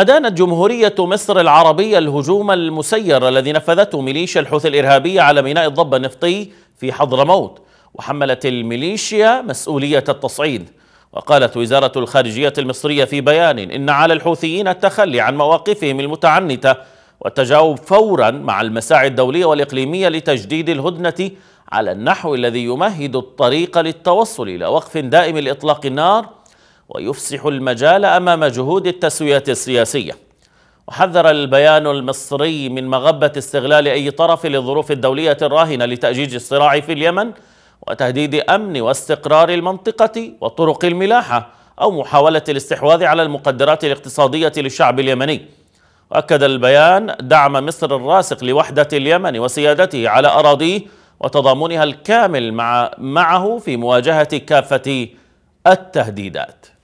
أدانت جمهورية مصر العربية الهجوم المسير الذي نفذته ميليشيا الحوثي الإرهابية على ميناء الضبة النفطي في حضرموت وحملت الميليشيا مسؤولية التصعيد وقالت وزارة الخارجية المصرية في بيان إن على الحوثيين التخلي عن مواقفهم المتعنتة والتجاوب فورا مع المساعي الدولية والإقليمية لتجديد الهدنة على النحو الذي يمهد الطريق للتوصل إلى وقف دائم لإطلاق النار ويفسح المجال أمام جهود التسوية السياسية وحذر البيان المصري من مغبة استغلال أي طرف للظروف الدولية الراهنة لتأجيج الصراع في اليمن وتهديد أمن واستقرار المنطقة وطرق الملاحة أو محاولة الاستحواذ على المقدرات الاقتصادية للشعب اليمني وأكد البيان دعم مصر الراسخ لوحدة اليمن وسيادته على أراضيه وتضامنها الكامل مع معه في مواجهة كافة التهديدات